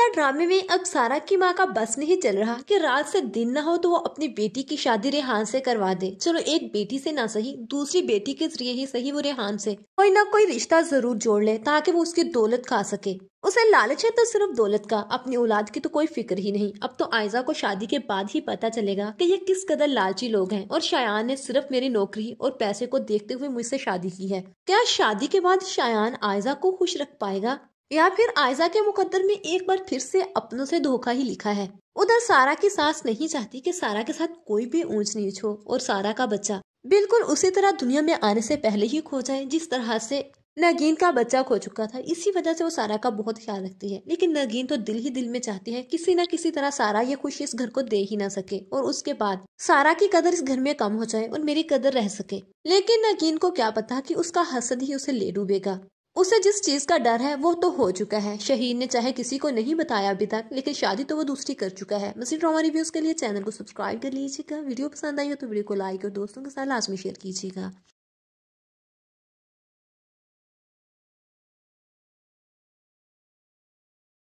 ड्रामे में अब सारा की माँ का बस नहीं चल रहा कि रात से दिन ना हो तो वो अपनी बेटी की शादी रेहान से करवा दे चलो एक बेटी से ना सही दूसरी बेटी के जरिए ही सही वो रेहान से कोई ना कोई रिश्ता जरूर जोड़ ले ताकि वो उसकी दौलत खा सके उसे लालच है तो सिर्फ दौलत का अपनी औलाद की तो कोई फिक्र ही नहीं अब तो आयजा को शादी के बाद ही पता चलेगा कि ये किस कदर लालची लोग हैं और शायान ने सिर्फ मेरी नौकरी और पैसे को देखते हुए मुझसे शादी की है क्या शादी के बाद शायान आयजा को खुश रख पाएगा या फिर आयजा के मुकद्दर में एक बार फिर से अपनों से धोखा ही लिखा है उधर सारा की सास नहीं चाहती कि सारा के साथ कोई भी ऊंच नीच हो और सारा का बच्चा बिल्कुल उसी तरह दुनिया में आने से पहले ही खो जाए जिस तरह से नगीन का बच्चा खो चुका था इसी वजह से वो सारा का बहुत ख्याल रखती है लेकिन नगीन तो दिल ही दिल में चाहती है किसी न किसी तरह सारा ये खुशी इस घर को दे ही ना सके और उसके बाद सारा की कदर इस घर में कम हो जाए और मेरी कदर रह सके लेकिन नगीन को क्या पता कि उसका हसद ही उसे ले डूबेगा उसे जिस चीज का डर है वो तो हो चुका है शहीद ने चाहे किसी को नहीं बताया अभी तक लेकिन शादी तो वो दूसरी कर चुका है मजीद ड्रामा रिव्यूज के लिए चैनल को सब्सक्राइब कर लीजिएगा वीडियो पसंद आई हो तो वीडियो को लाइक और दोस्तों के साथ लाजमी शेयर कीजिएगा